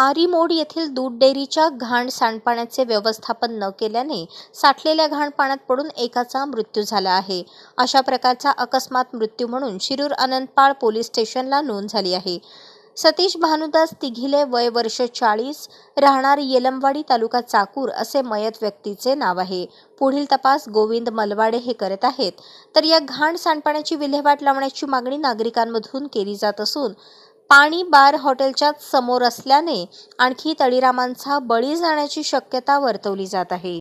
आरीमोड येथील दूध डेअरीच्या घाण सांडपाण्याचे व्यवस्थापन न केल्याने साठलेल्या घाण पाण्यात पडून एकाचा मृत्यू झाला आहे अशा प्रकारचा अकस्मात मृत्यू म्हणून शिरूर अनंतपाळ पोलीस स्टेशनला नोंद झाली आहे सतीश भानुदास तिघिले वय वर्ष चाळीस राहणार येलमवाडी तालुका चाकूर असे मयत व्यक्तीचे नाव आहे पुढील तपास गोविंद मलवाडे हे करत आहेत तर या घाण सांडपाण्याची विल्हेवाट लावण्याची मागणी नागरिकांमधून केली जात असून पाणी बार हॉटेलच्या समोर असल्याने आणखी तळीरामांचा बळी जाण्याची शक्यता वर्तवली जात आहे